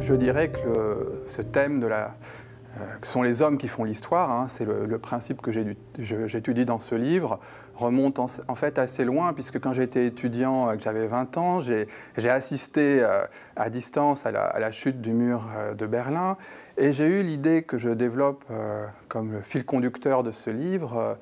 Je dirais que ce thème de la, euh, que sont les hommes qui font l'histoire, hein, c'est le, principe que j'étudie dans ce livre, remonte en, fait assez loin, puisque quand j'étais étudiant, euh, que j'avais 20 ans, j'ai assisté euh, à distance à la, chute du mur de Berlin, et j'ai eu l'idée que je développe comme le fil conducteur de ce livre,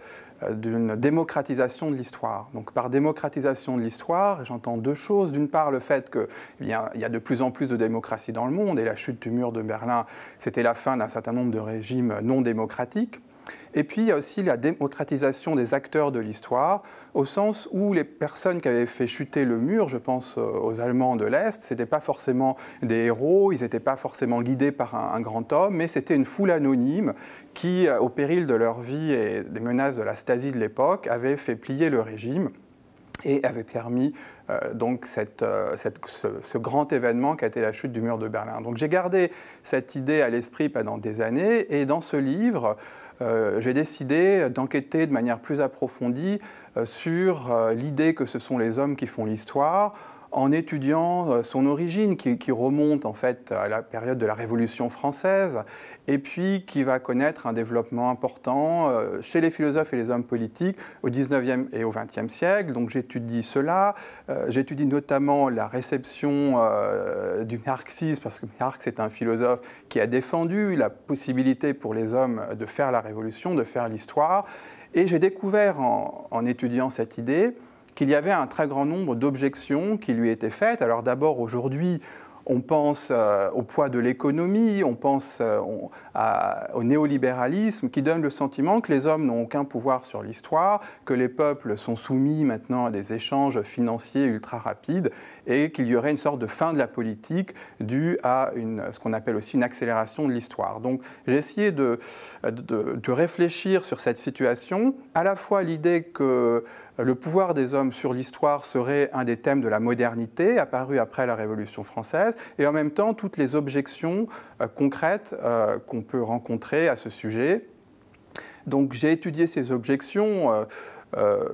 d'une démocratisation de l'histoire. Donc par démocratisation de l'histoire, j'entends deux choses. D'une part, le fait qu'il eh y a de plus en plus de démocratie dans le monde, et la chute du mur de Berlin, c'était la fin d'un certain nombre de régimes non démocratiques. Et puis, il y a aussi la démocratisation des acteurs de l'histoire, au sens où les personnes qui avaient fait chuter le mur, je pense euh, aux Allemands de l'Est, ce n'étaient pas forcément des héros, ils n'étaient pas forcément guidés par un, grand homme, mais c'était une foule anonyme qui, euh, au péril de leur vie et des menaces de la Stasi de l'époque, avait fait plier le régime et avait permis euh, donc ce, ce, grand événement qui a été la chute du mur de Berlin. Donc j'ai gardé cette idée à l'esprit pendant des années et dans ce livre, euh, j'ai décidé d'enquêter de manière plus approfondie euh, sur euh, l'idée que ce sont les hommes qui font l'histoire, en étudiant euh, son origine, qui, remonte en fait à la période de la Révolution française, et puis qui va connaître un développement important euh, chez les philosophes et les hommes politiques au 19e et au 20e siècle. Donc j'étudie cela, euh, j'étudie notamment la réception du marxisme, parce que Marx est un philosophe qui a défendu la possibilité pour les hommes de faire la révolution, de faire l'histoire, et j'ai découvert en étudiant cette idée qu'il y avait un très grand nombre d'objections qui lui étaient faites. Alors d'abord, aujourd'hui, on pense euh, au poids de l'économie, on pense euh, au néolibéralisme qui donne le sentiment que les hommes n'ont aucun pouvoir sur l'histoire, que les peuples sont soumis maintenant à des échanges financiers ultra rapides et qu'il y aurait une sorte de fin de la politique due à ce qu'on appelle aussi une accélération de l'histoire. Donc j'ai essayé de réfléchir sur cette situation, à la fois l'idée que le pouvoir des hommes sur l'histoire serait un des thèmes de la modernité, apparu après la Révolution française, et en même temps toutes les objections euh, concrètes euh, qu'on peut rencontrer à ce sujet. Donc j'ai étudié ces objections. Euh,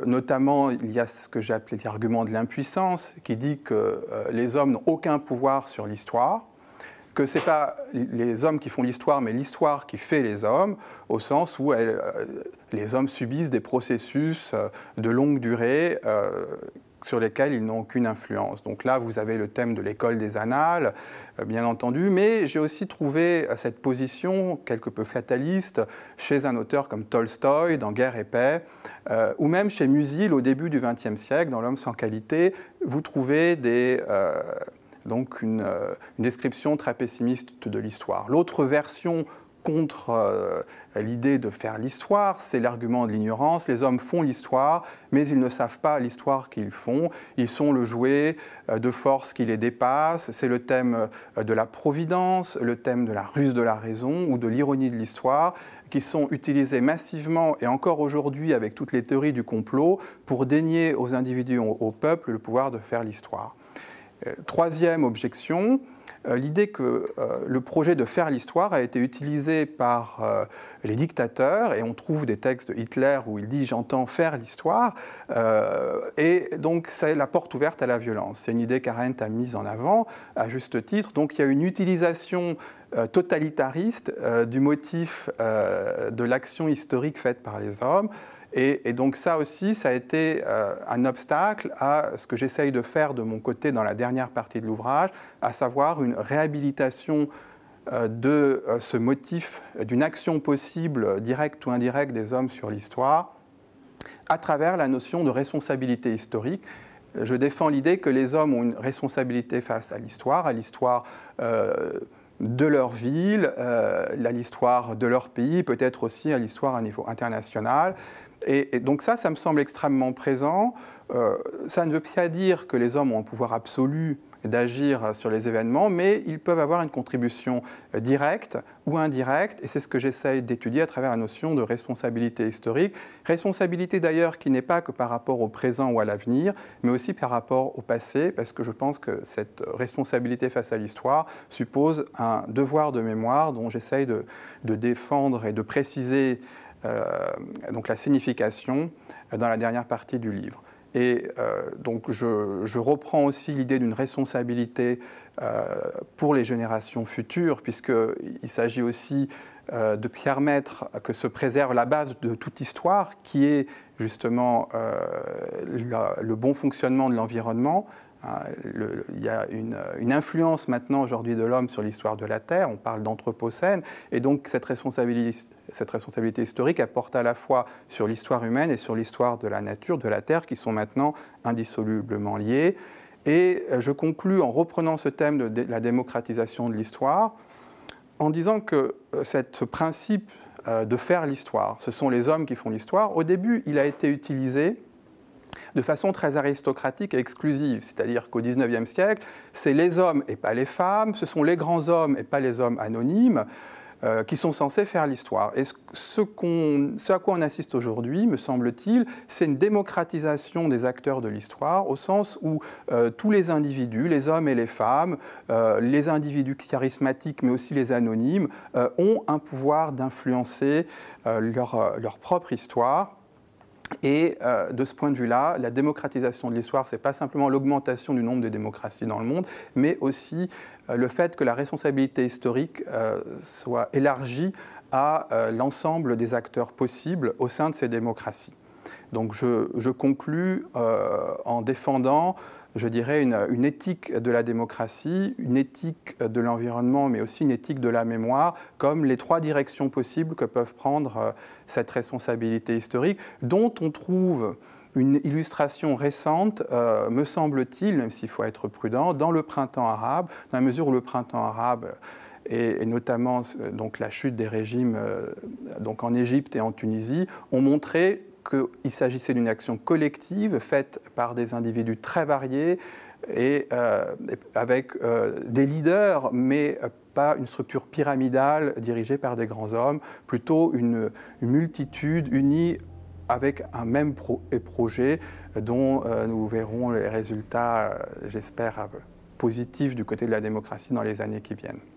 notamment, il y a ce que j'ai appelé l'argument de l'impuissance, qui dit que les hommes n'ont aucun pouvoir sur l'histoire, que ce n'est pas les hommes qui font l'histoire, mais l'histoire qui fait les hommes, au sens où les hommes subissent des processus de longue durée sur lesquels ils n'ont aucune influence. Donc là, vous avez le thème de l'école des annales, euh, bien entendu, mais j'ai aussi trouvé euh, cette position quelque peu fataliste chez un auteur comme Tolstoï dans Guerre et paix, euh, ou même chez Musil au début du XXe siècle, dans L'homme sans qualité, vous trouvez des... donc une, une, description très pessimiste de l'histoire. L'autre version contre euh, l'idée de faire l'histoire, c'est l'argument de l'ignorance. Les hommes font l'histoire, mais ils ne savent pas l'histoire qu'ils font. Ils sont le jouet euh, de forces qui les dépassent. C'est le thème euh, de la providence, le thème de la ruse de la raison ou de l'ironie de l'histoire, qui sont utilisés massivement et encore aujourd'hui avec toutes les théories du complot pour dénier aux individus, au peuple, le pouvoir de faire l'histoire. Euh, troisième objection, euh, l'idée que euh, le projet de faire l'histoire a été utilisé par les dictateurs, et on trouve des textes de Hitler où il dit j'entends faire l'histoire, et donc c'est la porte ouverte à la violence. C'est une idée qu'Arendt a mise en avant, à juste titre. Donc il y a une utilisation totalitariste du motif de l'action historique faite par les hommes et, donc ça aussi, ça a été euh, un obstacle à ce que j'essaye de faire de mon côté dans la dernière partie de l'ouvrage, à savoir une réhabilitation euh, de euh, ce motif, d'une action possible, directe ou indirecte, des hommes sur l'histoire, à travers la notion de responsabilité historique. Je défends l'idée que les hommes ont une responsabilité face à l'histoire, à l'histoire de leur ville, euh, à l'histoire de leur pays, peut-être aussi à l'histoire à niveau international. Et, donc ça, ça me semble extrêmement présent. Euh, ça ne veut pas dire que les hommes ont un pouvoir absolu d'agir sur les événements, mais ils peuvent avoir une contribution euh, directe ou indirecte, et c'est ce que j'essaye d'étudier à travers la notion de responsabilité historique. Responsabilité d'ailleurs qui n'est pas que par rapport au présent ou à l'avenir, mais aussi par rapport au passé, parce que je pense que cette responsabilité face à l'histoire suppose un devoir de mémoire dont j'essaye de, défendre et de préciser euh, donc la signification euh, dans la dernière partie du livre. Et euh, donc je, reprends aussi l'idée d'une responsabilité euh, pour les générations futures, puisqu'il s'agit aussi euh, de permettre que se préserve la base de toute histoire, qui est justement le bon fonctionnement de l'environnement, ah, il y a une, influence maintenant aujourd'hui de l'homme sur l'histoire de la Terre, on parle d'anthropocène, et donc cette responsabilité, historique apporte à la fois sur l'histoire humaine et sur l'histoire de la nature, de la Terre, qui sont maintenant indissolublement liées. Et euh, je conclus en reprenant ce thème de la démocratisation de l'histoire, en disant que euh, ce principe euh, de faire l'histoire, ce sont les hommes qui font l'histoire, au début il a été utilisé de façon très aristocratique et exclusive. C'est-à-dire qu'au XIXe siècle, c'est les hommes et pas les femmes, ce sont les grands hommes et pas les hommes anonymes euh, qui sont censés faire l'histoire. Et ce, à quoi on assiste aujourd'hui, me semble-t-il, c'est une démocratisation des acteurs de l'histoire, au sens où euh, tous les individus, les hommes et les femmes, euh, les individus charismatiques mais aussi les anonymes, ont un pouvoir d'influencer leur propre histoire et euh, de ce point de vue-là, la démocratisation de l'histoire, n'est pas simplement l'augmentation du nombre de démocraties dans le monde, mais aussi euh, le fait que la responsabilité historique euh, soit élargie à l'ensemble des acteurs possibles au sein de ces démocraties. Donc je, conclue euh, en défendant, je dirais, une, éthique de la démocratie, une éthique de l'environnement, mais aussi une éthique de la mémoire, comme les trois directions possibles que peuvent prendre euh, cette responsabilité historique, dont on trouve une illustration récente, euh, me semble-t-il, même s'il faut être prudent, dans le printemps arabe, dans la mesure où le printemps arabe et, notamment donc la chute des régimes donc en Égypte et en Tunisie ont montré qu'il s'agissait d'une action collective faite par des individus très variés et euh, avec euh, des leaders, mais pas une structure pyramidale dirigée par des grands hommes, plutôt une, multitude unie avec un même projet dont euh, nous verrons les résultats, j'espère, positifs du côté de la démocratie dans les années qui viennent.